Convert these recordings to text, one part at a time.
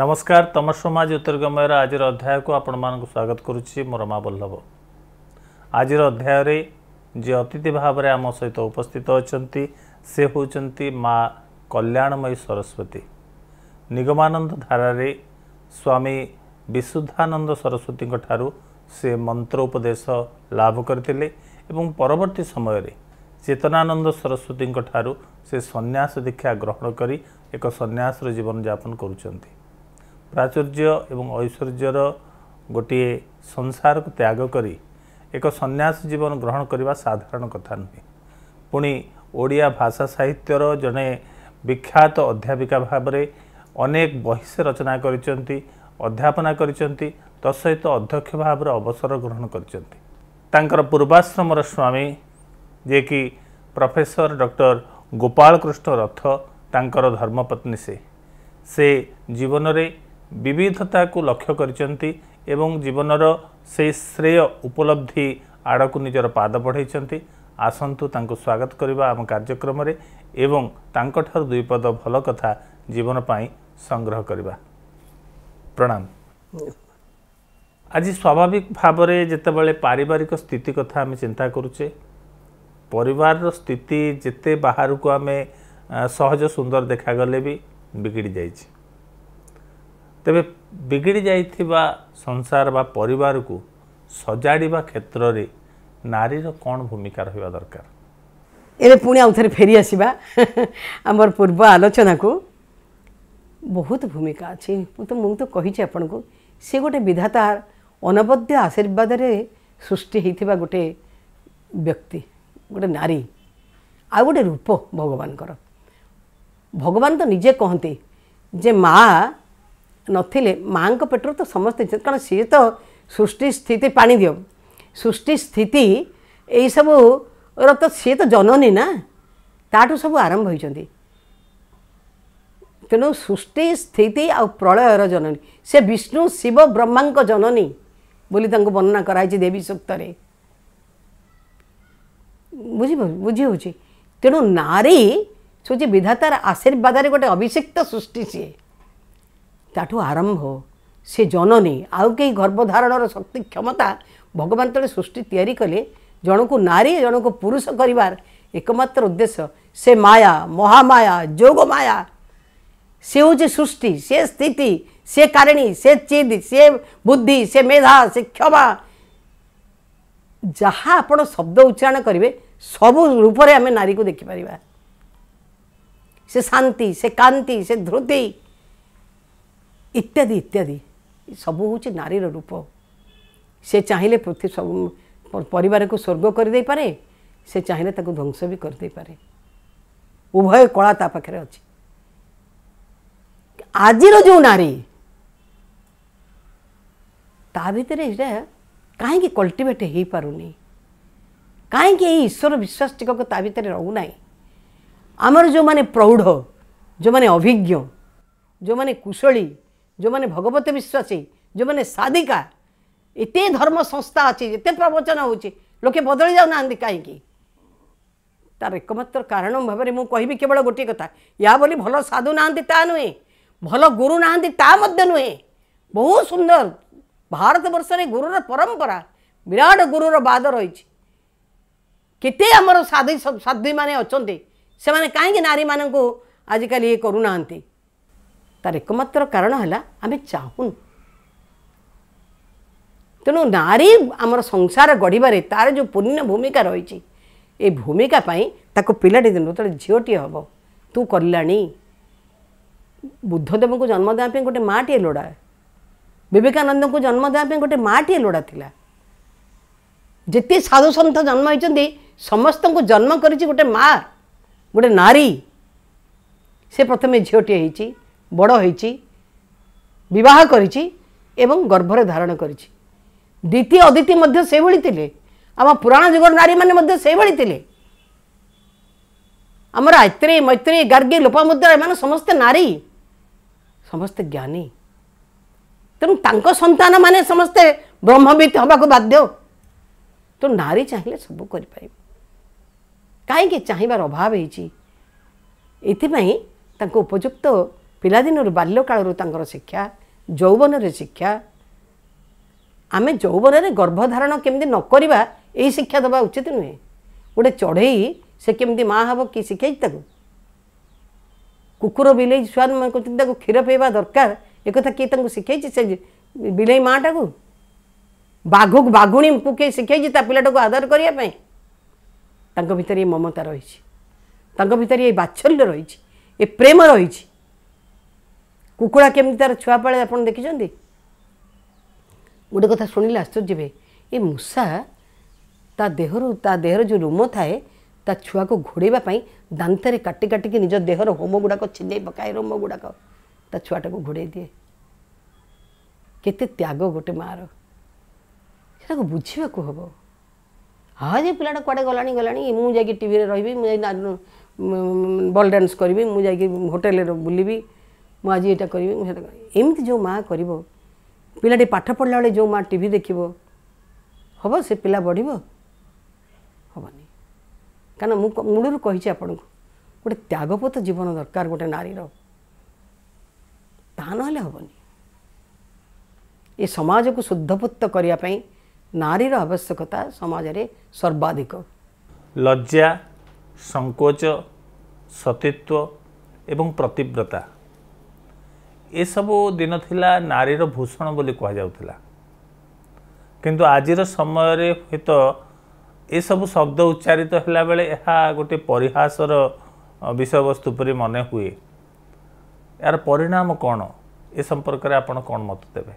ନମସ୍କାର ତମ ସମାଜ ଉତ୍ତରଗମୟର ଆଜିର ଅଧ୍ୟାୟକୁ ଆପଣମାନଙ୍କୁ ସ୍ୱାଗତ କରୁଛି ମୋର ମା ବଲ୍ଲଭ ଆଜିର ଅଧ୍ୟାୟରେ ଯିଏ ଅତିଥି ଭାବରେ ଆମ ସହିତ ଉପସ୍ଥିତ ଅଛନ୍ତି ସେ ହେଉଛନ୍ତି ମା କଲ୍ୟାଣମୟୀ ସରସ୍ୱତୀ ନିଗମାନନ୍ଦ ଧାରାରେ ସ୍ୱାମୀ ବିଶୁଦ୍ଧାନନ୍ଦ ସରସ୍ୱତୀଙ୍କ ଠାରୁ ସେ ମନ୍ତ୍ର ଉପଦେଶ ଲାଭ କରିଥିଲେ ଏବଂ ପରବର୍ତ୍ତୀ ସମୟରେ ଚେତନାନନ୍ଦ ସରସ୍ୱତୀଙ୍କ ଠାରୁ ସେ ସନ୍ନ୍ୟାସ ଦୀକ୍ଷା ଗ୍ରହଣ କରି ଏକ ସନ୍ନ୍ୟାସର ଜୀବନଯାପନ କରୁଛନ୍ତି ପ୍ରାଚୁର୍ଯ୍ୟ ଏବଂ ଐଶ୍ୱର୍ଯ୍ୟର ଗୋଟିଏ ସଂସାରକୁ ତ୍ୟାଗ କରି ଏକ ସନ୍ନ୍ୟାସ ଜୀବନ ଗ୍ରହଣ କରିବା ସାଧାରଣ କଥା ନୁହେଁ ପୁଣି ଓଡ଼ିଆ ଭାଷା ସାହିତ୍ୟର ଜଣେ ବିଖ୍ୟାତ ଅଧ୍ୟାପିକା ଭାବରେ ଅନେକ ବହିଷ ରଚନା କରିଛନ୍ତି ଅଧ୍ୟାପନା କରିଛନ୍ତି ତତ୍ସହିତ ଅଧ୍ୟକ୍ଷ ଭାବରେ ଅବସର ଗ୍ରହଣ କରିଛନ୍ତି ତାଙ୍କର ପୂର୍ବାଶ୍ରମର ସ୍ୱାମୀ ଯିଏକି ପ୍ରଫେସର ଡକ୍ଟର ଗୋପାଳକୃଷ୍ଣ ରଥ ତାଙ୍କର ଧର୍ମପତ୍ନୀ ସେ ସେ ଜୀବନରେ ବିବିଧତାକୁ ଲକ୍ଷ୍ୟ କରିଛନ୍ତି ଏବଂ ଜୀବନର ସେହି ଶ୍ରେୟ ଉପଲବ୍ଧି ଆଡ଼କୁ ନିଜର ପାଦ ବଢ଼ାଇଛନ୍ତି ଆସନ୍ତୁ ତାଙ୍କୁ ସ୍ୱାଗତ କରିବା ଆମ କାର୍ଯ୍ୟକ୍ରମରେ ଏବଂ ତାଙ୍କଠାରୁ ଦୁଇପଦ ଭଲ କଥା ଜୀବନ ପାଇଁ ସଂଗ୍ରହ କରିବା ପ୍ରଣାମ ଆଜି ସ୍ୱାଭାବିକ ଭାବରେ ଯେତେବେଳେ ପାରିବାରିକ ସ୍ଥିତି କଥା ଆମେ ଚିନ୍ତା କରୁଛେ ପରିବାରର ସ୍ଥିତି ଯେତେ ବାହାରକୁ ଆମେ ସହଜ ସୁନ୍ଦର ଦେଖାଗଲେ ବି ବିଗିଡ଼ି ଯାଇଛି ତେବେ ବିଗିଡ଼ି ଯାଇଥିବା ସଂସାର ବା ପରିବାରକୁ ସଜାଡ଼ିବା କ୍ଷେତ୍ରରେ ନାରୀର କ'ଣ ଭୂମିକା ରହିବା ଦରକାର ଏବେ ପୁଣି ଆଉ ଥରେ ଫେରିଆସିବା ଆମର ପୂର୍ବ ଆଲୋଚନାକୁ ବହୁତ ଭୂମିକା ଅଛି ମୁଁ ତ ମୁଁ ତ କହିଛି ଆପଣଙ୍କୁ ସେ ଗୋଟେ ବିଧାତା ଅନବଦ୍ୟ ଆଶୀର୍ବାଦରେ ସୃଷ୍ଟି ହୋଇଥିବା ଗୋଟେ ବ୍ୟକ୍ତି ଗୋଟେ ନାରୀ ଆଉ ଗୋଟେ ରୂପ ଭଗବାନଙ୍କର ଭଗବାନ ତ ନିଜେ କହନ୍ତି ଯେ ମାଆ ନଥିଲେ ମାଆଙ୍କ ପେଟରୁ ତ ସମସ୍ତେ କାରଣ ସିଏ ତ ସୃଷ୍ଟି ସ୍ଥିତି ପାଣି ଦିଅ ସୃଷ୍ଟି ସ୍ଥିତି ଏଇସବୁର ତ ସିଏ ତ ଜନନୀ ନା ତାଠୁ ସବୁ ଆରମ୍ଭ ହୋଇଛନ୍ତି ତେଣୁ ସୃଷ୍ଟି ସ୍ଥିତି ଆଉ ପ୍ରଳୟର ଜନନୀ ସେ ବିଷ୍ଣୁ ଶିବ ବ୍ରହ୍ମାଙ୍କ ଜନନୀ ବୋଲି ତାଙ୍କୁ ବର୍ଣ୍ଣନା କରାଯାଇଛି ଦେବୀ ସୂକ୍ତରେ ବୁଝି ବୁଝି ହେଉଛି ତେଣୁ ନାରୀ ହେଉଛି ବିଧାତାର ଆଶୀର୍ବାଦରେ ଗୋଟେ ଅଭିଷିକ୍ତ ସୃଷ୍ଟି ସିଏ ତାଠୁ ଆରମ୍ଭ ସେ ଜନନୀ ଆଉ କେହି ଗର୍ଭଧାରଣର ଶକ୍ତି କ୍ଷମତା ଭଗବାନ ତଳେ ସୃଷ୍ଟି ତିଆରି କଲେ ଜଣଙ୍କୁ ନାରୀ ଜଣଙ୍କୁ ପୁରୁଷ କରିବାର ଏକମାତ୍ର ଉଦ୍ଦେଶ୍ୟ ସେ ମାୟା ମହାମାୟା ଯୋଗ ମାୟା ସେ ହେଉଛି ସୃଷ୍ଟି ସେ ସ୍ଥିତି ସେ କାରିଣୀ ସେ ଚିଦ୍ ସେ ବୁଦ୍ଧି ସେ ମେଧା ସେ କ୍ଷମା ଯାହା ଆପଣ ଶବ୍ଦ ଉଚ୍ଚାରଣ କରିବେ ସବୁ ରୂପରେ ଆମେ ନାରୀକୁ ଦେଖିପାରିବା ସେ ଶାନ୍ତି ସେ କାନ୍ତି ସେ ଧୃତି इत्यादि इत्यादि सब हूँ नारीर रूप से चाहिए पृथ्वी सब पर स्वर्ग करदे पारे से चाहिए ध्वंस भी करदेपे उभय कला ताकि अच्छी आज जो नारी ता ताकि कहीं कल्टिवेट हो पार नहीं कहीं ईश्वर विश्वास रो ना आमर जो मैंने प्रौढ़ जो मैंने अभिज्ञ जो मैंने कुशली ଯେଉଁମାନେ ଭଗବତ ବିଶ୍ୱାସୀ ଯେଉଁମାନେ ସାଧିକା ଏତେ ଧର୍ମ ସଂସ୍ଥା ଅଛି ଏତେ ପ୍ରବଚନ ହେଉଛି ଲୋକେ ବଦଳି ଯାଉନାହାନ୍ତି କାହିଁକି ତାର ଏକମାତ୍ର କାରଣ ଭାବରେ ମୁଁ କହିବି କେବଳ ଗୋଟିଏ କଥା ୟା ବୋଲି ଭଲ ସାଧୁ ନାହାନ୍ତି ତା ନୁହେଁ ଭଲ ଗୁରୁ ନାହାନ୍ତି ତା ମଧ୍ୟ ନୁହେଁ ବହୁତ ସୁନ୍ଦର ଭାରତବର୍ଷରେ ଗୁରୁର ପରମ୍ପରା ବିରାଟ ଗୁରୁର ବାଦ ରହିଛି କେତେ ଆମର ସାଧୁ ସାଧ୍ୱୀମାନେ ଅଛନ୍ତି ସେମାନେ କାହିଁକି ନାରୀମାନଙ୍କୁ ଆଜିକାଲି ଇଏ କରୁନାହାନ୍ତି তার একমাত্র কারণ হল আমি চাহুনু তেণু নারী আমার সংসার গড়িবার তার যে পূর্ণ ভূমিকা রয়েছে এই ভূমিকা পাই তাকে পিলাটি দিন তোর ঝিওটিয়ে হব তু কলাণী বুদ্ধদেবଙ୍କୁ ଜନ୍ମ ଦେବା ପାଇଁ ଗୋଟେ ମାଆଟିଏ ଲୋଡ଼ା ବିବେକାନନ୍ଦଙ୍କୁ ଜନ୍ମ ଦେବା ପାଇଁ ଗୋଟେ ମାଆଟିଏ ଲୋଡ଼ା ଥିଲା ଯେତେ ସାଧୁସନ୍ଥ ଜନ୍ମ ହୋଇଛନ୍ତି ସମସ୍ତଙ୍କୁ ଜନ୍ମ କରିଛି ଗୋଟେ ମା ଗୋଟେ ନାରୀ ସେ ପ୍ରଥମେ ଝିଅଟିଏ ହେଇଛି ବଡ଼ ହୋଇଛି ବିବାହ କରିଛି ଏବଂ ଗର୍ଭରେ ଧାରଣ କରିଛି ଦ୍ୱିତୀୟ ଅଦିତି ମଧ୍ୟ ସେଇଭଳି ଥିଲେ ଆମ ପୁରାଣ ଯୁଗର ନାରୀମାନେ ମଧ୍ୟ ସେଇଭଳି ଥିଲେ ଆମର ଆତ୍ରେ ମୈତ୍ରୀ ଗାର୍ଗୀ ଲୋପାମୁଦ୍ରା ଏମାନେ ସମସ୍ତେ ନାରୀ ସମସ୍ତେ ଜ୍ଞାନୀ ତେଣୁ ତାଙ୍କ ସନ୍ତାନମାନେ ସମସ୍ତେ ବ୍ରହ୍ମବିତ୍ ହେବାକୁ ବାଧ୍ୟ ତେଣୁ ନାରୀ ଚାହିଁଲେ ସବୁ କରିପାରିବ କାହିଁକି ଚାହିଁବାର ଅଭାବ ହେଇଛି ଏଥିପାଇଁ ତାଙ୍କୁ ଉପଯୁକ୍ତ ପିଲାଦିନରୁ ବାଲ୍ୟକାଳରୁ ତାଙ୍କର ଶିକ୍ଷା ଯୌବନରେ ଶିକ୍ଷା ଆମେ ଯୌବନରେ ଗର୍ଭଧାରଣ କେମିତି ନ କରିବା ଏହି ଶିକ୍ଷା ଦେବା ଉଚିତ ନୁହେଁ ଗୋଟେ ଚଢ଼େଇ ସେ କେମିତି ମା' ହେବ କି ଶିଖେଇଛି ତାକୁ କୁକୁର ବିଲେଇ ଛୁଆମାନେ କହୁଛନ୍ତି ତାକୁ କ୍ଷୀର ପିଇବା ଦରକାର ଏକଥା କିଏ ତାଙ୍କୁ ଶିଖେଇଛି ସେ ବିଲେଇ ମାଆଟାକୁ ବାଘକୁ ବାଘୁଣୀକୁ କିଏ ଶିଖେଇଛି ତା ପିଲାଟାକୁ ଆଦର କରିବା ପାଇଁ ତାଙ୍କ ଭିତରେ ଏ ମମତା ରହିଛି ତାଙ୍କ ଭିତରେ ଏ ବାତ୍ସଲ୍ୟ ରହିଛି ଏ ପ୍ରେମ ରହିଛି କୁକୁଡ଼ା କେମିତି ତା'ର ଛୁଆବେଳେ ଆପଣ ଦେଖିଛନ୍ତି ଗୋଟେ କଥା ଶୁଣିଲେ ଆଶ୍ଚର୍ଯ୍ୟ ହୁଏ ଏ ମୂଷା ତା ଦେହରୁ ତା ଦେହର ଯେଉଁ ରୋମ ଥାଏ ତା ଛୁଆକୁ ଘୋଡ଼େଇବା ପାଇଁ ଦାନ୍ତରେ କାଟି କାଟିକି ନିଜ ଦେହର ହୋମ ଗୁଡ଼ାକ ଛିଣ୍ଡେଇ ପକାଏ ରୋମ ଗୁଡ଼ାକ ତା ଛୁଆଟାକୁ ଘୋଡ଼େଇ ଦିଏ କେତେ ତ୍ୟାଗ ଗୋଟେ ମାଆର ସେଟାକୁ ବୁଝିବାକୁ ହେବ ହଁ ଯେ ପିଲାଟା କୁଆଡ଼େ ଗଲାଣି ଗଲାଣି ମୁଁ ଯାଇକି ଟିଭିରେ ରହିବି ମୁଁ ଯାଇ ବଲ୍ ଡ୍ୟାନ୍ସ କରିବି ମୁଁ ଯାଇକି ହୋଟେଲରେ ବୁଲିବି ମୁଁ ଆଜି ଏଇଟା କରିବି ମୁଁ ସେଇଟା ଏମିତି ଯେଉଁ ମାଆ କରିବ ପିଲାଟି ପାଠ ପଢ଼ିଲା ବେଳେ ଯେଉଁ ମାଆ ଟି ଭି ଦେଖିବ ହେବ ସେ ପିଲା ବଢ଼ିବ ହେବନି କାରଣ ମୁଁ ମୂଳରୁ କହିଛି ଆପଣଙ୍କୁ ଗୋଟେ ତ୍ୟାଗପତ ଜୀବନ ଦରକାର ଗୋଟେ ନାରୀର ତାହା ନହେଲେ ହେବନି ଏ ସମାଜକୁ ଶୁଦ୍ଧପୁତ୍ତ କରିବା ପାଇଁ ନାରୀର ଆବଶ୍ୟକତା ସମାଜରେ ସର୍ବାଧିକ ଲଜ୍ଜା ସଙ୍କୋଚ ସତୀତ୍ୱ ଏବଂ ପ୍ରତିବ୍ରତା ଏସବୁ ଦିନ ଥିଲା ନାରୀର ଭୂଷଣ ବୋଲି କୁହାଯାଉଥିଲା କିନ୍ତୁ ଆଜିର ସମୟରେ ହୁଏତ ଏସବୁ ଶବ୍ଦ ଉଚ୍ଚାରିତ ହେଲାବେଳେ ଏହା ଗୋଟିଏ ପରିହାସର ବିଷୟବସ୍ତୁ ପରି ମନେ ହୁଏ ଏହାର ପରିଣାମ କ'ଣ ଏ ସମ୍ପର୍କରେ ଆପଣ କ'ଣ ମତ ଦେବେ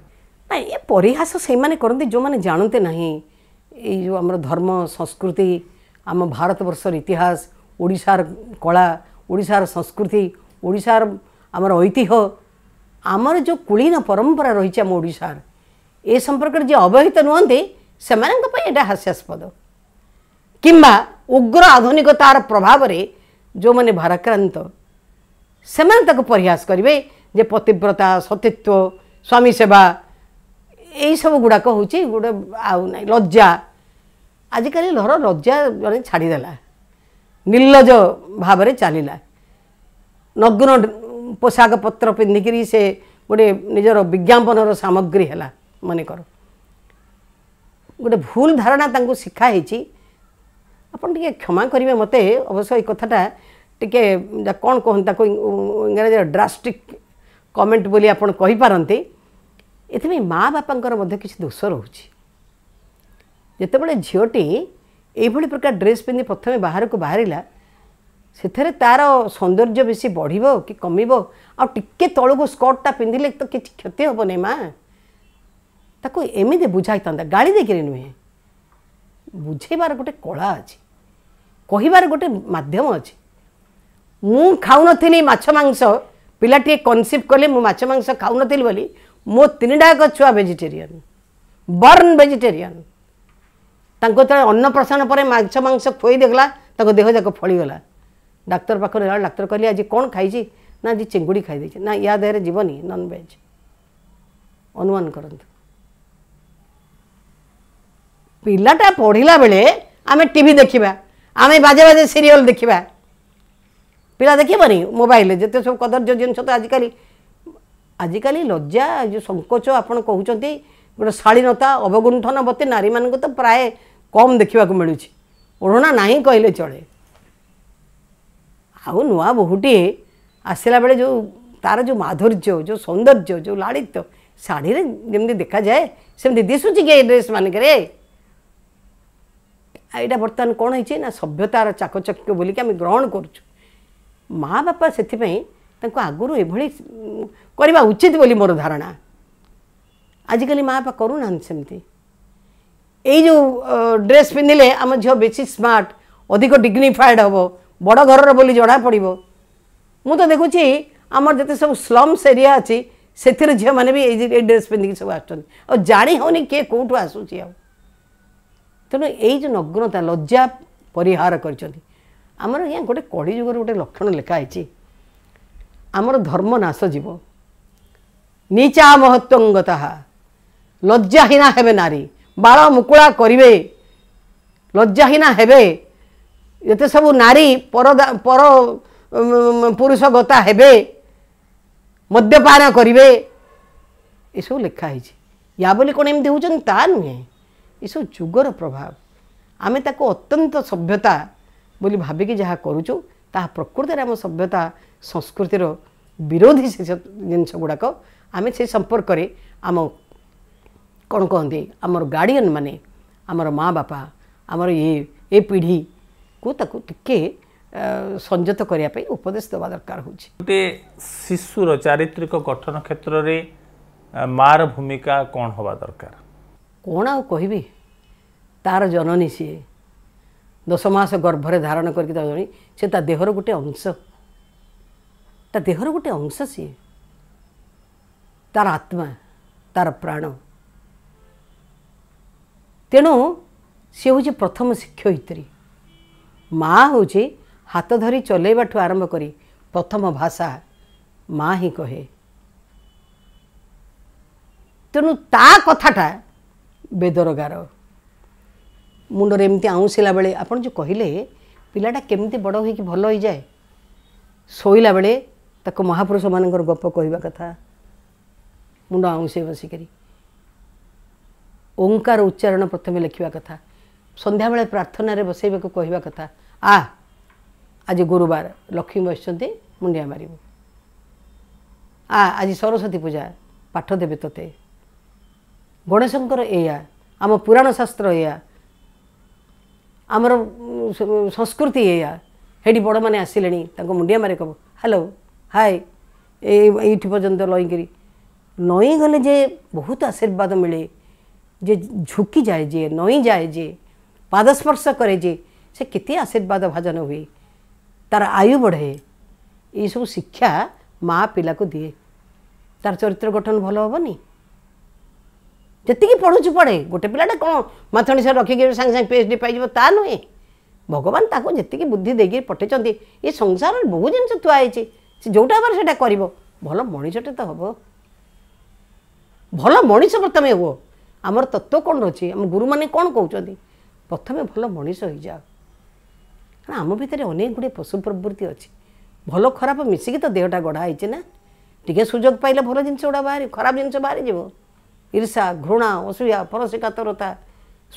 ନାଇଁ ଏ ପରିହାସ ସେମାନେ କରନ୍ତି ଯେଉଁମାନେ ଜାଣନ୍ତି ନାହିଁ ଏଇ ଯେଉଁ ଆମର ଧର୍ମ ସଂସ୍କୃତି ଆମ ଭାରତବର୍ଷର ଇତିହାସ ଓଡ଼ିଶାର କଳା ଓଡ଼ିଶାର ସଂସ୍କୃତି ଓଡ଼ିଶାର ଆମର ଐତିହ୍ୟ ଆମର ଯେଉଁ କୁଳୀନ ପରମ୍ପରା ରହିଛି ଆମ ଓଡ଼ିଶାର ଏ ସମ୍ପର୍କରେ ଯିଏ ଅବହିତ ନୁହନ୍ତି ସେମାନଙ୍କ ପାଇଁ ଏଇଟା ହାସ୍ୟାସ୍ପଦ କିମ୍ବା ଉଗ୍ର ଆଧୁନିକତାର ପ୍ରଭାବରେ ଯେଉଁମାନେ ଭାରାକ୍ରାନ୍ତ ସେମାନେ ତାକୁ ପରିହାସ କରିବେ ଯେ ପତିବ୍ରତା ସତୀତ୍ୱ ସ୍ୱାମୀ ସେବା ଏଇସବୁ ଗୁଡ଼ାକ ହେଉଛି ଗୋଟେ ଆଉ ନାହିଁ ଲଜ୍ଜା ଆଜିକାଲି ଧର ଲଜ୍ଜା ଜଣେ ଛାଡ଼ିଦେଲା ନିର୍ଲଜ ଭାବରେ ଚାଲିଲା ନଗ୍ନ ପୋଷାକପତ୍ର ପିନ୍ଧିକିରି ସେ ଗୋଟିଏ ନିଜର ବିଜ୍ଞାପନର ସାମଗ୍ରୀ ହେଲା ମନେକର ଗୋଟେ ଭୁଲ ଧାରଣା ତାଙ୍କୁ ଶିଖା ହେଇଛି ଆପଣ ଟିକିଏ କ୍ଷମା କରିବେ ମୋତେ ଅବଶ୍ୟ ଏ କଥାଟା ଟିକିଏ କ'ଣ କହନ୍ତି ତାକୁ ଇଂରାଜୀରେ ଡ୍ରାଷ୍ଟିକ କମେଣ୍ଟ ବୋଲି ଆପଣ କହିପାରନ୍ତି ଏଥିପାଇଁ ମାଆ ବାପାଙ୍କର ମଧ୍ୟ କିଛି ଦୋଷ ରହୁଛି ଯେତେବେଳେ ଝିଅଟି ଏଇଭଳି ପ୍ରକାର ଡ୍ରେସ୍ ପିନ୍ଧି ପ୍ରଥମେ ବାହାରକୁ ବାହାରିଲା ସେଥିରେ ତାର ସୌନ୍ଦର୍ଯ୍ୟ ବେଶୀ ବଢ଼ିବ କି କମିବ ଆଉ ଟିକେ ତଳକୁ ସ୍କଟ୍ଟା ପିନ୍ଧିଲେ ତ କିଛି କ୍ଷତି ହେବ ନାହିଁ ମା ତାକୁ ଏମିତି ବୁଝାଇଥାନ୍ତା ଗାଳି ଦେଇକିରି ନୁହେଁ ବୁଝେଇବାର ଗୋଟେ କଳା ଅଛି କହିବାର ଗୋଟେ ମାଧ୍ୟମ ଅଛି ମୁଁ ଖାଉନଥିଲି ମାଛ ମାଂସ ପିଲାଟିଏ କନସିଭ୍ କଲେ ମୁଁ ମାଛ ମାଂସ ଖାଉନଥିଲି ବୋଲି ମୋ ତିନିଟା ଯାକ ଛୁଆ ଭେଜିଟେରିଆନ୍ ବର୍ନ ଭେଜିଟେରିଆନ୍ ତାଙ୍କୁ ଯେତେବେଳେ ଅନ୍ନପ୍ରସନ୍ନ ପରେ ମାଛ ମାଂସ ଖୋଇ ଦେଖିଲା ତାଙ୍କ ଦେହ ଯାକ ଫଳିଗଲା ডাক্তার পাখে নেওয়া ডাক্তার কহিলে আজ কোণ খাইছি না আজ চিঙ্গুড়ি খাইদেছি না ইয়া দেহে যাবনি ননভেজ অনুমান করতু ପିଲାଟା ପଢ଼ିଲା ବେଳେ ଆମେ ଟି ଭି ଦେଖିବା ଆମେ ବାଜେ ବାଜେ ସିରିଏଲ୍ ଦେଖିବା ପିଲା ଦେଖିବନି ମୋବାଇଲରେ ଯେତେ ସବୁ କଦର୍ଯ୍ୟ ଜିନିଷ ତ ଆଜିକାଲି ଆଜିକାଲି ଲଜ୍ଜା ଯେଉଁ ସଙ୍କୋଚ ଆପଣ କହୁଛନ୍ତି ଗୋଟେ ଶାଳୀନତା ଅବଗୁଣ୍ଠନ ପ୍ରତି ନାରୀମାନଙ୍କୁ ତ ପ୍ରାୟ କମ୍ ଦେଖିବାକୁ ମିଳୁଛି ଓଢ଼ଣା ନାହିଁ କହିଲେ ଚଳେ आउ नुआ बोहूटी आसला बेले जो तार जो माधुर्य जो सौंदर्य जो लाड़ित्य शाढ़ी जमी देखा जाए सेम दिशुच ड्रेस मानक यहाँ बर्तमान कौन है सभ्यतार चाकचक्य बोल कि आम ग्रहण करपा से आगु ये उचित बोली मोर धारणा आजिकल माँ बापा करूना सेमती यो ड्रेस पिंधिले आम झी स्मार्ट अधिक डिग्निफाएड हम ବଡ଼ ଘରର ବୋଲି ଜଣାପଡ଼ିବ ମୁଁ ତ ଦେଖୁଛି ଆମର ଯେତେ ସବୁ ସ୍ଲମ୍ସ ଏରିଆ ଅଛି ସେଥିରେ ଝିଅମାନେ ବି ଏଇ ଏଇ ଡ୍ରେସ୍ ପିନ୍ଧିକି ସବୁ ଆସୁଛନ୍ତି ଆଉ ଜାଣି ହେଉନି କିଏ କେଉଁଠୁ ଆସୁଛି ଆଉ ତେଣୁ ଏଇ ଯେଉଁ ନଗ୍ନତା ଲଜ୍ଜା ପରିହାର କରିଛନ୍ତି ଆମର ଆଜ୍ଞା ଗୋଟେ କଳିଯୁଗର ଗୋଟେ ଲକ୍ଷଣ ଲେଖା ହେଇଛି ଆମର ଧର୍ମ ନାଶ ଯିବ ନିଚା ମହତ୍ୱଙ୍ଗତା ଲଜ୍ଜାହୀନା ହେବେ ନାରୀ ବାଳ ମୁକୁଳା କରିବେ ଲଜ୍ଜାହୀନା ହେବେ ଯେତେ ସବୁ ନାରୀ ପର ପୁରୁଷ ଗତା ହେବେ ମଦ୍ୟପାନ କରିବେ ଏସବୁ ଲେଖା ହେଇଛି ୟା ବୋଲି କ'ଣ ଏମିତି ହେଉଛନ୍ତି ତା ନୁହେଁ ଏସବୁ ଯୁଗର ପ୍ରଭାବ ଆମେ ତାକୁ ଅତ୍ୟନ୍ତ ସଭ୍ୟତା ବୋଲି ଭାବିକି ଯାହା କରୁଛୁ ତାହା ପ୍ରକୃତରେ ଆମ ସଭ୍ୟତା ସଂସ୍କୃତିର ବିରୋଧୀ ସେ ଜିନିଷ ଗୁଡ଼ାକ ଆମେ ସେ ସମ୍ପର୍କରେ ଆମ କ'ଣ କହନ୍ତି ଆମର ଗାର୍ଡ଼ିଆନ୍ ମାନେ ଆମର ମା' ବାପା ଆମର ଇଏ ଏ ପିଢ଼ି ଶିଶୁକୁ ତାକୁ ଟିକେ ସଂଯତ କରିବା ପାଇଁ ଉପଦେଶ ଦେବା ଦରକାର ହେଉଛି ଗୋଟେ ଶିଶୁର ଚାରିତ୍ରିକ ଗଠନ କ୍ଷେତ୍ରରେ ମାଆର ଭୂମିକା କ'ଣ ହେବା ଦରକାର କ'ଣ ଆଉ କହିବି ତା'ର ଜନନୀ ସିଏ ଦଶ ମାସ ଗର୍ଭରେ ଧାରଣ କରିକି ତା ଜଣେ ସେ ତା ଦେହର ଗୋଟେ ଅଂଶ ତା ଦେହର ଗୋଟେ ଅଂଶ ସିଏ ତା'ର ଆତ୍ମା ତା'ର ପ୍ରାଣ ତେଣୁ ସିଏ ହେଉଛି ପ୍ରଥମ ଶିକ୍ଷୟିତ୍ରୀ ମା ହେଉଛି ହାତ ଧରି ଚଲେଇବାଠୁ ଆରମ୍ଭ କରି ପ୍ରଥମ ଭାଷା ମା ହିଁ କହେ ତେଣୁ ତା କଥାଟା ବେଦରକାର ମୁଣ୍ଡରେ ଏମିତି ଆଉଁସିଲା ବେଳେ ଆପଣ ଯେଉଁ କହିଲେ ପିଲାଟା କେମିତି ବଡ଼ ହୋଇକି ଭଲ ହୋଇଯାଏ ଶୋଇଲା ବେଳେ ତାକୁ ମହାପୁରୁଷମାନଙ୍କର ଗପ କହିବା କଥା ମୁଣ୍ଡ ଆଉଁସେ ବସିକରି ଓଙ୍କାର ଉଚ୍ଚାରଣ ପ୍ରଥମେ ଲେଖିବା କଥା ସନ୍ଧ୍ୟାବେଳେ ପ୍ରାର୍ଥନାରେ ବସାଇବାକୁ କହିବା କଥା ଆ ଆଜି ଗୁରୁବାର ଲକ୍ଷ୍ମୀ ବସିଛନ୍ତି ମୁଣ୍ଡିଆ ମାରିବୁ ଆ ଆଜି ସରସ୍ୱତୀ ପୂଜା ପାଠ ଦେବେ ତୋତେ ଗଣେଶଙ୍କର ଏଇଆ ଆମ ପୁରାଣ ଶାସ୍ତ୍ର ଏଇଆ ଆମର ସଂସ୍କୃତି ଏଇଆ ହେଠି ବଡ଼ମାନେ ଆସିଲେଣି ତାଙ୍କ ମୁଣ୍ଡିଆ ମାରି କହିବ ହ୍ୟାଲୋ ହାଏ ଏଇଠି ପର୍ଯ୍ୟନ୍ତ ଲଇକିରି ନଈ ଗଲେ ଯେ ବହୁତ ଆଶୀର୍ବାଦ ମିଳେ ଯେ ଝୁକି ଯାଏ ଯିଏ ନଈ ଯାଏ ପାଦସ୍ପର୍ଶ କରେ ଯିଏ ସେ କେତେ ଆଶୀର୍ବାଦ ଭାଜନ ହୁଏ ତାର ଆୟୁ ବଢ଼େ ଏଇସବୁ ଶିକ୍ଷା ମା ପିଲାକୁ ଦିଏ ତାର ଚରିତ୍ର ଗଠନ ଭଲ ହେବନି ଯେତିକି ପଢ଼ୁଛୁ ପଢ଼େ ଗୋଟେ ପିଲାଟା କ'ଣ ମାଥଣୀ ସାର ରଖିକି ସାଙ୍ଗେ ସାଙ୍ଗେ ପି ଏଚ୍ ଡି ପାଇଯିବ ତା ନୁହେଁ ଭଗବାନ ତାକୁ ଯେତିକି ବୁଦ୍ଧି ଦେଇକି ପଠେଇଛନ୍ତି ଏ ସଂସାରରେ ବହୁ ଜିନିଷ ଥୁଆ ହେଇଛି ସେ ଯେଉଁଟା ହେବାର ସେଇଟା କରିବ ଭଲ ମଣିଷଟେ ତ ହେବ ଭଲ ମଣିଷ ପ୍ରଥମେ ହୁଅ ଆମର ତତ୍ତ୍ୱ କ'ଣ ଅଛି ଆମ ଗୁରୁମାନେ କ'ଣ କହୁଛନ୍ତି ପ୍ରଥମେ ଭଲ ମଣିଷ ହେଇଯାଅ କାରଣ ଆମ ଭିତରେ ଅନେକ ଗୁଡ଼ିଏ ପଶୁ ପ୍ରବୃତ୍ତି ଅଛି ଭଲ ଖରାପ ମିଶିକି ତ ଦେହଟା ଗଢ଼ା ହେଇଛି ନା ଟିକେ ସୁଯୋଗ ପାଇଲେ ଭଲ ଜିନିଷ ଗୁଡ଼ା ବାହାରି ଖରାପ ଜିନିଷ ବାହାରିଯିବ ଈର୍ଷା ଘୃଣା ଅସୁୟା ପରସିକାତରତା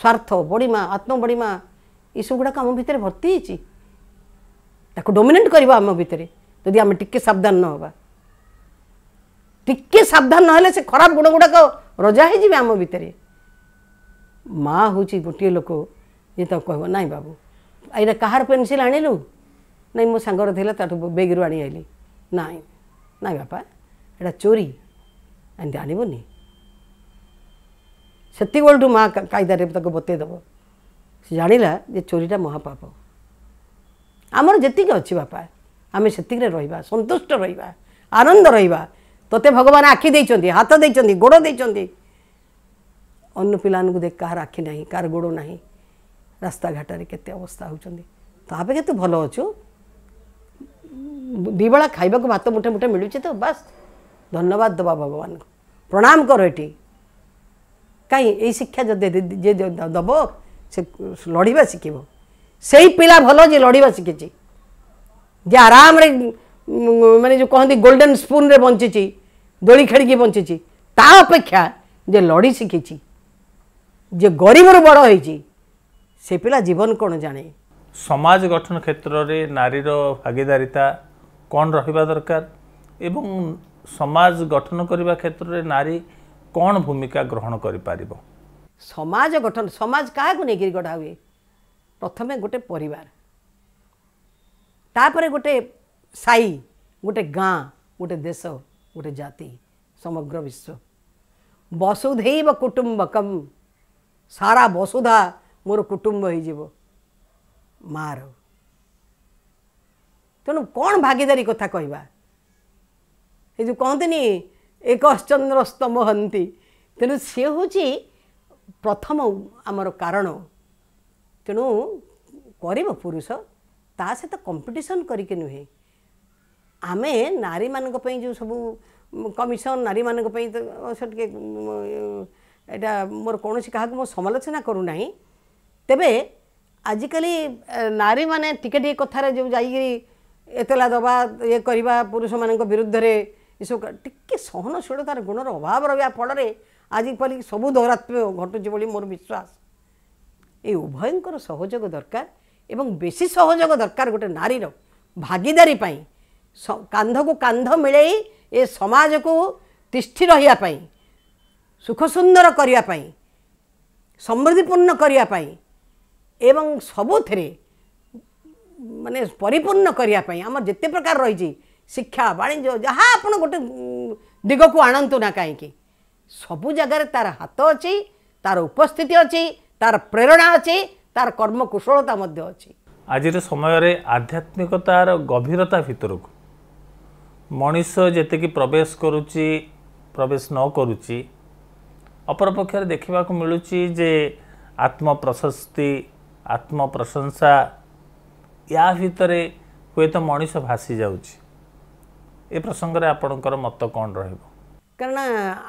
ସ୍ୱାର୍ଥ ବଡ଼ିମା ଆତ୍ମ ବଡ଼ିମା ଏସବୁ ଗୁଡ଼ାକ ଆମ ଭିତରେ ଭର୍ତ୍ତି ହେଇଛି ତାକୁ ଡୋମିନେଟ୍ କରିବ ଆମ ଭିତରେ ଯଦି ଆମେ ଟିକିଏ ସାବଧାନ ନ ହେବା ଟିକିଏ ସାବଧାନ ନହେଲେ ସେ ଖରାପ ଗୁଣ ଗୁଡ଼ାକ ରଜା ହେଇଯିବେ ଆମ ଭିତରେ ମା' ହେଉଛି ଗୋଟିଏ ଲୋକ ଯିଏ ତାକୁ କହିବ ନାହିଁ ବାବୁ कहार पेनस आण नै म सागरु बेग्रु आपा एोरी आणबुनिदारे त बतैदि चोरीटा महापाप आम जति बापा आमेसन्तुष्ट आनन्द भगवान त भगवान् आखिदिन्छ हात गोडदिन्छ अन्न पो देखि नै कार गोड नै ରାସ୍ତାଘାଟରେ କେତେ ଅବସ୍ଥା ହେଉଛନ୍ତି ତ ଆମେ କେତେ ଭଲ ଅଛୁ ଦୁଇବେଳା ଖାଇବାକୁ ଭାତ ମୁଠେ ମୁଠେ ମିଳୁଛି ତ ବାସ୍ ଧନ୍ୟବାଦ ଦେବା ଭଗବାନଙ୍କୁ ପ୍ରଣାମ କର ଏଠି କାହିଁ ଏଇ ଶିକ୍ଷା ଯଦି ଯିଏ ଦେବ ସେ ଲଢ଼ିବା ଶିଖିବ ସେଇ ପିଲା ଭଲ ଯିଏ ଲଢ଼ିବା ଶିଖିଛି ଯିଏ ଆରାମରେ ମାନେ ଯେଉଁ କହନ୍ତି ଗୋଲ୍ଡେନ୍ ସ୍ପୁନ୍ରେ ବଞ୍ଚିଛି ଦୋଳି ଖେଳିକି ବଞ୍ଚିଛି ତା ଅପେକ୍ଷା ଯେ ଲଢ଼ି ଶିଖିଛି ଯେ ଗରିବରୁ ବଡ଼ ହେଇଛି ସେ ପିଲା ଜୀବନ କ'ଣ ଜାଣେ ସମାଜ ଗଠନ କ୍ଷେତ୍ରରେ ନାରୀର ଭାଗିଦାରିତା କ'ଣ ରହିବା ଦରକାର ଏବଂ ସମାଜ ଗଠନ କରିବା କ୍ଷେତ୍ରରେ ନାରୀ କ'ଣ ଭୂମିକା ଗ୍ରହଣ କରିପାରିବ ସମାଜ ଗଠନ ସମାଜ କାହାକୁ ନେଇକରି ଗଢ଼ା ହୁଏ ପ୍ରଥମେ ଗୋଟେ ପରିବାର ତାପରେ ଗୋଟେ ସାଇ ଗୋଟେ ଗାଁ ଗୋଟେ ଦେଶ ଗୋଟେ ଜାତି ସମଗ୍ର ବିଶ୍ୱ ବସୁଧୈବ କୁଟୁମ୍ବକମ୍ ସାରା ବସୁଧା ମୋର କୁଟୁମ୍ବ ହେଇଯିବ ମାଆର ତେଣୁ କ'ଣ ଭାଗିଦାରୀ କଥା କହିବା ଏ ଯେଉଁ କହନ୍ତିନି ଏକ ଚନ୍ଦ୍ର ସ୍ତମ୍ଭ ହନ୍ତି ତେଣୁ ସିଏ ହେଉଛି ପ୍ରଥମ ଆମର କାରଣ ତେଣୁ କରିବ ପୁରୁଷ ତା ସହିତ କମ୍ପିଟିସନ୍ କରିକି ନୁହେଁ ଆମେ ନାରୀମାନଙ୍କ ପାଇଁ ଯେଉଁ ସବୁ କମିଶନ ନାରୀମାନଙ୍କ ପାଇଁ ତ ସେ ଟିକେ ଏଇଟା ମୋର କୌଣସି କାହାକୁ ମୁଁ ସମାଲୋଚନା କରୁନାହିଁ ତେବେ ଆଜିକାଲି ନାରୀମାନେ ଟିକେ ଟିକେ କଥାରେ ଯେଉଁ ଯାଇକିରି ଏତଲା ଦେବା ଇଏ କରିବା ପୁରୁଷମାନଙ୍କ ବିରୁଦ୍ଧରେ ଏସବୁ ଟିକିଏ ସହନଶୀଳତାର ଗୁଣର ଅଭାବ ରହିବା ଫଳରେ ଆଜି ପରି ସବୁ ଦୌରାତ୍ମ୍ୟ ଘଟୁଛି ବୋଲି ମୋର ବିଶ୍ୱାସ ଏ ଉଭୟଙ୍କର ସହଯୋଗ ଦରକାର ଏବଂ ବେଶୀ ସହଯୋଗ ଦରକାର ଗୋଟେ ନାରୀର ଭାଗିଦାରୀ ପାଇଁ କାନ୍ଧକୁ କାନ୍ଧ ମିଳେଇ ଏ ସମାଜକୁ ତିଷ୍ଠି ରହିବା ପାଇଁ ସୁଖସୁନ୍ଦର କରିବା ପାଇଁ ସମୃଦ୍ଧିପୂର୍ଣ୍ଣ କରିବା ପାଇଁ ଏବଂ ସବୁଥିରେ ମାନେ ପରିପୂର୍ଣ୍ଣ କରିବା ପାଇଁ ଆମର ଯେତେ ପ୍ରକାର ରହିଛି ଶିକ୍ଷା ବାଣିଜ୍ୟ ଯାହା ଆପଣ ଗୋଟେ ଦିଗକୁ ଆଣନ୍ତୁ ନା କାହିଁକି ସବୁ ଜାଗାରେ ତା'ର ହାତ ଅଛି ତା'ର ଉପସ୍ଥିତି ଅଛି ତା'ର ପ୍ରେରଣା ଅଛି ତା'ର କର୍ମକୁଶଳତା ମଧ୍ୟ ଅଛି ଆଜିର ସମୟରେ ଆଧ୍ୟାତ୍ମିକତାର ଗଭୀରତା ଭିତରକୁ ମଣିଷ ଯେତିକି ପ୍ରବେଶ କରୁଛି ପ୍ରବେଶ ନ କରୁଛି ଅପରପକ୍ଷରେ ଦେଖିବାକୁ ମିଳୁଛି ଯେ ଆତ୍ମପ୍ରଶସ୍ତି ଆତ୍ମପ୍ରଶଂସା ୟା ଭିତରେ ହୁଏତ ମଣିଷ ଭାସି ଯାଉଛି ଏ ପ୍ରସଙ୍ଗରେ ଆପଣଙ୍କର ମତ କ'ଣ ରହିବ କାରଣ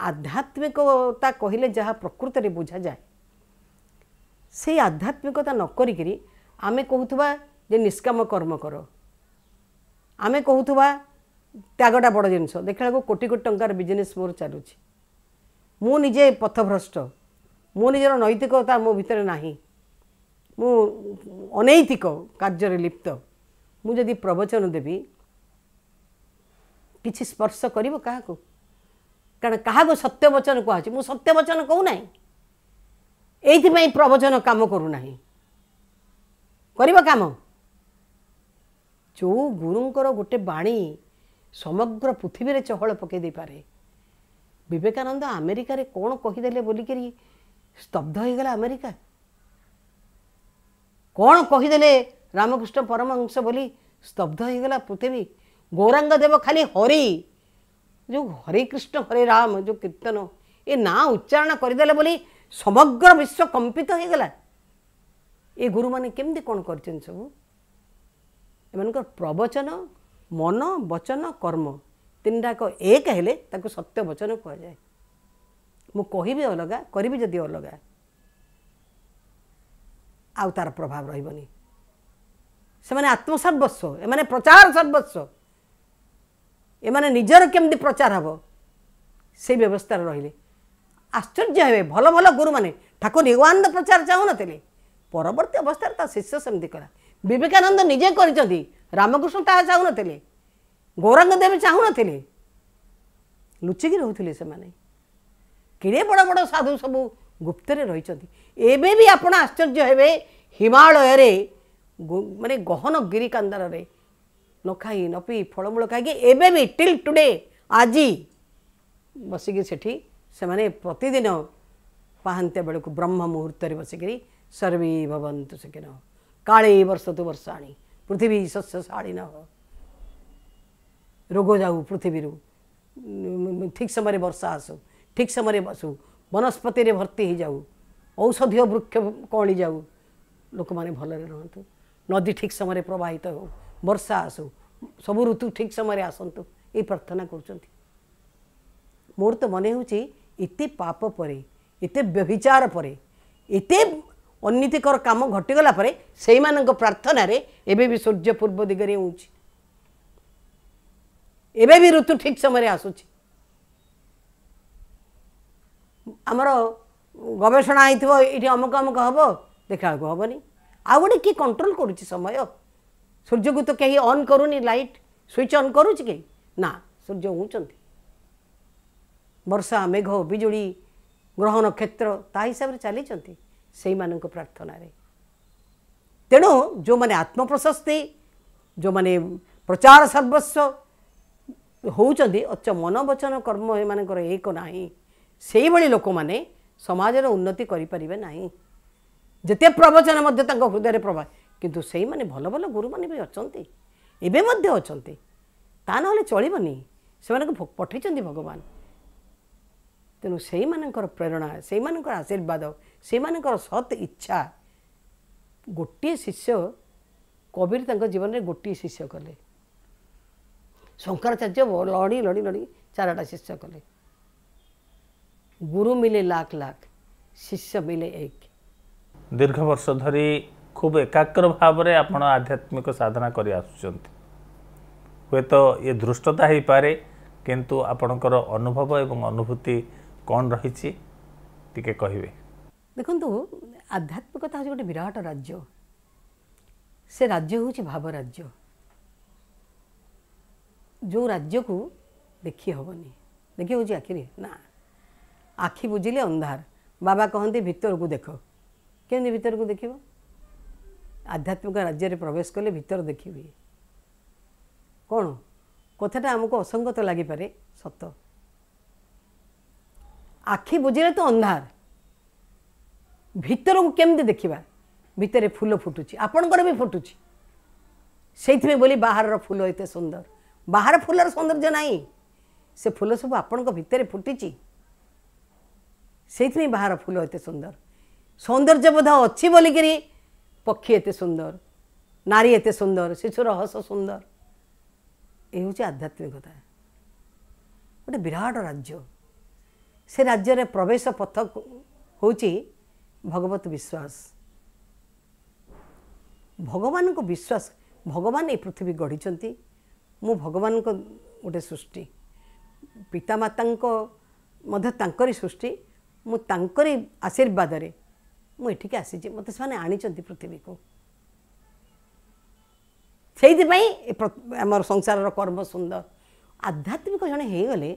ଆଧ୍ୟାତ୍ମିକତା କହିଲେ ଯାହା ପ୍ରକୃତରେ ବୁଝାଯାଏ ସେଇ ଆଧ୍ୟାତ୍ମିକତା ନ କରିକିରି ଆମେ କହୁଥିବା ଯେ ନିଷ୍କାମ କର୍ମ କର ଆମେ କହୁଥିବା ତ୍ୟାଗଟା ବଡ଼ ଜିନିଷ ଦେଖିଲାବେଳକୁ କୋଟି କୋଟି ଟଙ୍କାର ବିଜନେସ୍ ମୋର ଚାଲୁଛି ମୁଁ ନିଜେ ପଥଭ୍ରଷ୍ଟ ମୋ ନିଜର ନୈତିକତା ମୋ ଭିତରେ ନାହିଁ ମୁଁ ଅନୈତିକ କାର୍ଯ୍ୟରେ ଲିପ୍ତ ମୁଁ ଯଦି ପ୍ରବଚନ ଦେବି କିଛି ସ୍ପର୍ଶ କରିବ କାହାକୁ କାରଣ କାହାକୁ ସତ୍ୟବଚନ କୁହାଯାଉଛି ମୁଁ ସତ୍ୟବଚନ କହୁନାହିଁ ଏଇଥିପାଇଁ ପ୍ରବଚନ କାମ କରୁନାହିଁ କରିବ କାମ ଯେଉଁ ଗୁରୁଙ୍କର ଗୋଟେ ବାଣୀ ସମଗ୍ର ପୃଥିବୀରେ ଚହଳ ପକାଇ ଦେଇପାରେ ବିବେକାନନ୍ଦ ଆମେରିକାରେ କ'ଣ କହିଦେଲେ ବୋଲିକରି ସ୍ତବ୍ଧ ହୋଇଗଲା ଆମେରିକା କ'ଣ କହିଦେଲେ ରାମକୃଷ୍ଣ ପରମହଂସ ବୋଲି ସ୍ତବ୍ଧ ହୋଇଗଲା ପୃଥିବୀ ଗୌରାଙ୍ଗ ଦେବ ଖାଲି ହରି ଯେଉଁ ହରେ କୃଷ୍ଣ ହରେ ରାମ ଯେଉଁ କୀର୍ତ୍ତନ ଏ ନାଁ ଉଚ୍ଚାରଣ କରିଦେଲେ ବୋଲି ସମଗ୍ର ବିଶ୍ୱ କମ୍ପିତ ହୋଇଗଲା ଏ ଗୁରୁମାନେ କେମିତି କ'ଣ କରିଛନ୍ତି ସବୁ ଏମାନଙ୍କର ପ୍ରବଚନ ମନ ବଚନ କର୍ମ ତିନିଟାକ ଏକ ହେଲେ ତାକୁ ସତ୍ୟ ବଚନ କୁହାଯାଏ ମୁଁ କହିବି ଅଲଗା କରିବି ଯଦି ଅଲଗା ଆଉ ତାର ପ୍ରଭାବ ରହିବନି ସେମାନେ ଆତ୍ମସର୍ବସ୍ୱ ଏମାନେ ପ୍ରଚାର ସର୍ବସ୍ୱ ଏମାନେ ନିଜର କେମିତି ପ୍ରଚାର ହେବ ସେଇ ବ୍ୟବସ୍ଥାରେ ରହିଲେ ଆଶ୍ଚର୍ଯ୍ୟ ହେବେ ଭଲ ଭଲ ଗୁରୁମାନେ ଠାକୁର ନିଗମାନନ୍ଦ ପ୍ରଚାର ଚାହୁଁନଥିଲେ ପରବର୍ତ୍ତୀ ଅବସ୍ଥାରେ ତା ଶିଷ୍ୟ ସେମିତି କଲା ବିବେକାନନ୍ଦ ନିଜେ କରିଛନ୍ତି ରାମକୃଷ୍ଣ ତାହା ଚାହୁଁନଥିଲେ ଗୌରାଙ୍ଗଦେବ ଚାହୁଁନଥିଲେ ଲୁଚିକି ରହୁଥିଲେ ସେମାନେ କେଡ଼େ ବଡ଼ ବଡ଼ ସାଧୁ ସବୁ ଗୁପ୍ତରେ ରହିଛନ୍ତି ए आश्चर्य हिमालयर महन गिरी कान्धारे नखाइ नपि फलमूल खाइक ए टुडे आज बसिक सठी से प्रतिदिन पाहात्या बेला ब्रह्मुहुर्त बसिक सर्वि भवन्तु सकि न कालि बर्ष तर्ष आृथिवी शस्य सा नह रोगाउ पृथ्वीहरू ठिक समय वर्षा आसु ठिक समय बसु वनस्पति भर्ति ଔଷଧୀୟ ବୃକ୍ଷ କଅଁଳି ଯାଉ ଲୋକମାନେ ଭଲରେ ରୁହନ୍ତୁ ନଦୀ ଠିକ୍ ସମୟରେ ପ୍ରବାହିତ ହେଉ ବର୍ଷା ଆସୁ ସବୁ ଋତୁ ଠିକ୍ ସମୟରେ ଆସନ୍ତୁ ଏଇ ପ୍ରାର୍ଥନା କରୁଛନ୍ତି ମୋର ତ ମନେ ହେଉଛି ଏତେ ପାପ ପରେ ଏତେ ବ୍ୟଭିଚାର ପରେ ଏତେ ଅନୀତିକର କାମ ଘଟିଗଲା ପରେ ସେଇମାନଙ୍କ ପ୍ରାର୍ଥନାରେ ଏବେ ବି ସୂର୍ଯ୍ୟ ପୂର୍ବ ଦିଗରେ ହେଉଛି ଏବେ ବି ଋତୁ ଠିକ୍ ସମୟରେ ଆସୁଛି ଆମର गवेषणा होटी अमुक अमुक हम देखा हेनी आ गए किए कंट्रोल कर समय सूर्य को तो कहीं अन् कर लाइट स्विच अन् कर सूर्य हो बर्षा मेघ विजु ग्रह नक्षत्र हिसाब से चली प्रार्थन तेणु जो मैंने आत्मप्रशस्ति जो मैंने प्रचार सर्वस्व हो अच मन वचन कर्म ये एक ना से लोक मैंने ସମାଜର ଉନ୍ନତି କରିପାରିବେ ନାହିଁ ଯେତେ ପ୍ରବଚନ ମଧ୍ୟ ତାଙ୍କ ହୃଦୟରେ ପ୍ରଭାବ କିନ୍ତୁ ସେଇମାନେ ଭଲ ଭଲ ଗୁରୁମାନେ ବି ଅଛନ୍ତି ଏବେ ମଧ୍ୟ ଅଛନ୍ତି ତା ନହେଲେ ଚଳିବନି ସେମାନଙ୍କୁ ପଠେଇଛନ୍ତି ଭଗବାନ ତେଣୁ ସେଇମାନଙ୍କର ପ୍ରେରଣା ସେଇମାନଙ୍କର ଆଶୀର୍ବାଦ ସେଇମାନଙ୍କର ସତ୍ ଇଚ୍ଛା ଗୋଟିଏ ଶିଷ୍ୟ କବିର ତାଙ୍କ ଜୀବନରେ ଗୋଟିଏ ଶିଷ୍ୟ କଲେ ଶଙ୍କରାଚାର୍ଯ୍ୟ ଲଢ଼ି ଲଢ଼ି ଲଢ଼ି ଚାରିଟା ଶିଷ୍ୟ କଲେ গুরু মিলে লাখ লাখ শিষ্য মিলে এক দীর্ঘ বর্ষ ধরি খুব একাগ্র ভাবে আপনার আধ্যাত্মিক সাধনা করে আসুচার ହୁଏତ ଏ ଧୃଷ୍ଟତା ହେଇପାରେ କିନ୍ତୁ ଆପଣଙ୍କର ଅନୁଭବ ଏବଂ ଅନୁଭୂତି କ'ଣ ରହିଛି ଟିକେ କହିବେ ଦେଖନ୍ତୁ ଆଧ୍ୟାତ୍ମିକତା ହେଉଛି ଗୋଟେ ବିରାଟ ରାଜ୍ୟ ସେ ରାଜ୍ୟ ହେଉଛି ଭାବ ରାଜ୍ୟ ଯେଉଁ ରାଜ୍ୟକୁ ଦେଖି ହେବନି ଦେଖି ହେଉଛି ଆଖିରେ ନା ଆଖି ବୁଝିଲେ ଅନ୍ଧାର ବାବା କହନ୍ତି ଭିତରକୁ ଦେଖ କେମିତି ଭିତରକୁ ଦେଖିବ ଆଧ୍ୟାତ୍ମିକ ରାଜ୍ୟରେ ପ୍ରବେଶ କଲେ ଭିତର ଦେଖି ହୁଏ କ'ଣ କଥାଟା ଆମକୁ ଅସଙ୍ଗତ ଲାଗିପାରେ ସତ ଆଖି ବୁଝିଲେ ତ ଅନ୍ଧାର ଭିତରକୁ କେମିତି ଦେଖିବା ଭିତରେ ଫୁଲ ଫୁଟୁଛି ଆପଣଙ୍କର ବି ଫୁଟୁଛି ସେଇଥିପାଇଁ ବୋଲି ବାହାରର ଫୁଲ ଏତେ ସୁନ୍ଦର ବାହାର ଫୁଲର ସୌନ୍ଦର୍ଯ୍ୟ ନାହିଁ ସେ ଫୁଲ ସବୁ ଆପଣଙ୍କ ଭିତରେ ଫୁଟିଛି ସେଇଥିପାଇଁ ବାହାର ଫୁଲ ଏତେ ସୁନ୍ଦର ସୌନ୍ଦର୍ଯ୍ୟବୋଧ ଅଛି ବୋଲିକିରି ପକ୍ଷୀ ଏତେ ସୁନ୍ଦର ନାରୀ ଏତେ ସୁନ୍ଦର ଶିଶୁ ରହସ ସୁନ୍ଦର ଏ ହେଉଛି ଆଧ୍ୟାତ୍ମିକତା ଗୋଟେ ବିରାଟ ରାଜ୍ୟ ସେ ରାଜ୍ୟରେ ପ୍ରବେଶ ପଥ ହେଉଛି ଭଗବତ ବିଶ୍ୱାସ ଭଗବାନଙ୍କ ବିଶ୍ୱାସ ଭଗବାନ ଏ ପୃଥିବୀ ଗଢ଼ିଛନ୍ତି ମୁଁ ଭଗବାନଙ୍କ ଗୋଟେ ସୃଷ୍ଟି ପିତାମାତାଙ୍କ ମଧ୍ୟ ତାଙ୍କରି ସୃଷ୍ଟି ମୁଁ ତାଙ୍କରି ଆଶୀର୍ବାଦରେ ମୁଁ ଏଠିକି ଆସିଛି ମୋତେ ସେମାନେ ଆଣିଛନ୍ତି ପୃଥିବୀକୁ ସେଇଥିପାଇଁ ଆମର ସଂସାରର କର୍ମ ସୁନ୍ଦର ଆଧ୍ୟାତ୍ମିକ ଜଣେ ହେଇଗଲେ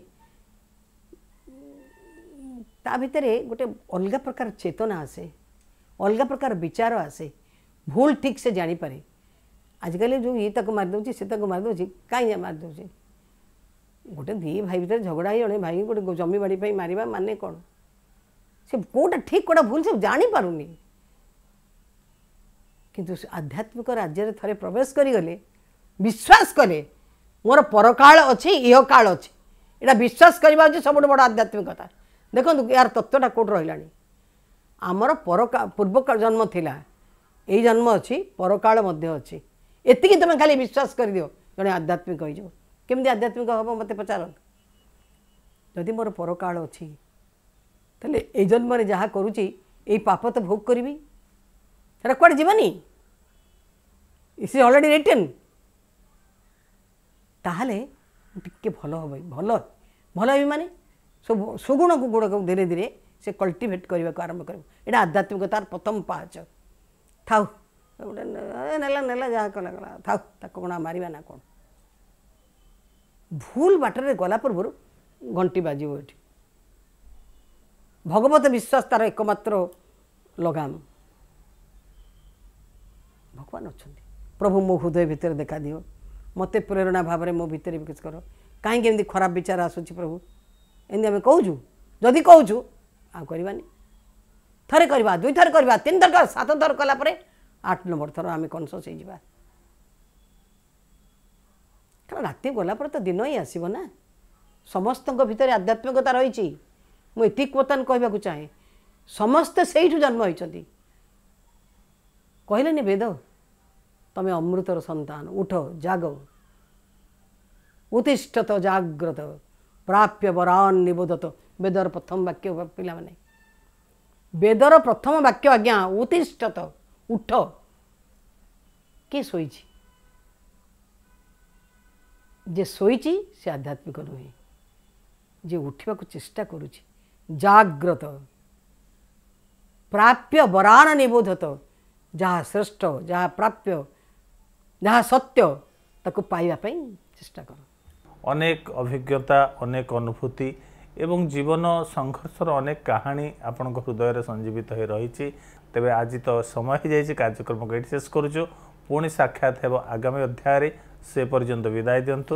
ତା ଭିତରେ ଗୋଟେ ଅଲଗା ପ୍ରକାର ଚେତନା ଆସେ ଅଲଗା ପ୍ରକାର ବିଚାର ଆସେ ଭୁଲ ଠିକ୍ ସେ ଜାଣିପାରେ ଆଜିକାଲି ଯେଉଁ ଇଏ ତାକୁ ମାରିଦେଉଛି ସେ ତାକୁ ମାରିଦେଉଛି କାହିଁକି ମାରିଦେଉଛି ଗୋଟେ ଦୁଇ ଭାଇ ଭିତରେ ଝଗଡ଼ା ହେଇ ଜଣେ ଭାଇ ଗୋଟେ ଜମି ବାଡ଼ି ପାଇଁ ମାରିବା ମାନେ କ'ଣ ସେ କେଉଁଟା ଠିକ୍ କେଉଁଟା ଭୁଲ ସେ ଜାଣିପାରୁନି କିନ୍ତୁ ଆଧ୍ୟାତ୍ମିକ ରାଜ୍ୟରେ ଥରେ ପ୍ରବେଶ କରିଗଲେ ବିଶ୍ୱାସ କରେ ମୋର ପରକାଳ ଅଛି ଇହ କାଳ ଅଛି ଏଇଟା ବିଶ୍ୱାସ କରିବା ହେଉଛି ସବୁଠୁ ବଡ଼ ଆଧ୍ୟାତ୍ମିକତା ଦେଖନ୍ତୁ ଏହାର ତତ୍ତ୍ୱଟା କେଉଁଠୁ ରହିଲାଣି ଆମର ପରକା ପୂର୍ବ ଜନ୍ମ ଥିଲା ଏଇ ଜନ୍ମ ଅଛି ପରକାଳ ମଧ୍ୟ ଅଛି ଏତିକି ତୁମେ ଖାଲି ବିଶ୍ୱାସ କରିଦିଅ ଜଣେ ଆଧ୍ୟାତ୍ମିକ ହୋଇଯିବ କେମିତି ଆଧ୍ୟାତ୍ମିକ ହେବ ମୋତେ ପଚାର ଯଦି ମୋର ପରକାଳ ଅଛି তাহলে এই জন্মরে যাহা করুছি এই পাপ তো ভোগ করবি সেটা কুয়াড়ে যাবানি ইস ইজ অলরেডি রিটেন তাহলে টিকে ভালো হবে ভালো ভালো হবে মানে ସବୁ ସୁଗୁଣକୁ ଗୁଣକୁ ଧୀରେ ଧୀରେ ସେ କଲ୍ଟିଭେଟ୍ କରିବାକୁ ଆରମ୍ଭ କରିବ ଏଇଟା ଆଧ୍ୟାତ୍ମିକତାର ପ୍ରଥମ ପାହାଚ ଥାଉ ଗୋଟେ ନେଲା ନେଲା ଯାହା କଲା କଲା ଥାଉ ତାକୁ କ'ଣ ମାରିବା ନା କ'ଣ ଭୁଲ ବାଟରେ ଗଲା ପୂର୍ବରୁ ଘଣ୍ଟି ବାଜିବ ଏଠି ଭଗବତ ବିଶ୍ୱାସ ତା'ର ଏକମାତ୍ର ଲଗାମ ଭଗବାନ ଅଛନ୍ତି ପ୍ରଭୁ ମୋ ହୃଦୟ ଭିତରେ ଦେଖାଦିଅ ମୋତେ ପ୍ରେରଣା ଭାବରେ ମୋ ଭିତରେ ବିକାଶ କର କାହିଁକି ଏମିତି ଖରାପ ବିଚାର ଆସୁଛି ପ୍ରଭୁ ଏମିତି ଆମେ କହୁଛୁ ଯଦି କହୁଛୁ ଆଉ କରିବାନି ଥରେ କରିବା ଦୁଇଥର କରିବା ତିନିଥର କର ସାତ ଥର କଲା ପରେ ଆଠ ନମ୍ବର ଥର ଆମେ କନସସ୍ ହେଇଯିବା କାରଣ ରାତି ଗଲା ପରେ ତ ଦିନ ହିଁ ଆସିବ ନା ସମସ୍ତଙ୍କ ଭିତରେ ଆଧ୍ୟାତ୍ମିକତା ରହିଛି ମୁଁ ଏତିକି ବର୍ତ୍ତମାନ କହିବାକୁ ଚାହେଁ ସମସ୍ତେ ସେଇଠୁ ଜନ୍ମ ହୋଇଛନ୍ତି କହିଲେନି ବେଦ ତୁମେ ଅମୃତର ସନ୍ତାନ ଉଠ ଜାଗ ଉତିଷ୍ଠତ ଜାଗ୍ରତ ପ୍ରାପ୍ୟ ବରାନ୍ ନିବୋଧତ ବେଦର ପ୍ରଥମ ବାକ୍ୟ ପିଲାମାନେ ବେଦର ପ୍ରଥମ ବାକ୍ୟ ଆଜ୍ଞା ଉତିଷ୍ଠତ ଉଠ କିଏ ଶୋଇଛି ଯେ ଶୋଇଛି ସେ ଆଧ୍ୟାତ୍ମିକ ନୁହେଁ ଯିଏ ଉଠିବାକୁ ଚେଷ୍ଟା କରୁଛି ଜାଗ୍ରତ ପ୍ରାପ୍ୟ ବରାଣ ନିବୋଧତ ଯାହା ଶ୍ରେଷ୍ଠ ଯାହା ପ୍ରାପ୍ୟ ଯାହା ସତ୍ୟ ତାକୁ ପାଇବା ପାଇଁ ଚେଷ୍ଟା କର ଅନେକ ଅଭିଜ୍ଞତା ଅନେକ ଅନୁଭୂତି ଏବଂ ଜୀବନ ସଂଘର୍ଷର ଅନେକ କାହାଣୀ ଆପଣଙ୍କ ହୃଦୟରେ ସଞ୍ଜୀବିତ ହୋଇ ରହିଛି ତେବେ ଆଜି ତ ସମୟ ହୋଇଯାଇଛି କାର୍ଯ୍ୟକ୍ରମକୁ ଏଠି ଶେଷ କରୁଛୁ ପୁଣି ସାକ୍ଷାତ ହେବ ଆଗାମୀ ଅଧ୍ୟାୟରେ ସେ ପର୍ଯ୍ୟନ୍ତ ବିଦାୟ ଦିଅନ୍ତୁ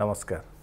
ନମସ୍କାର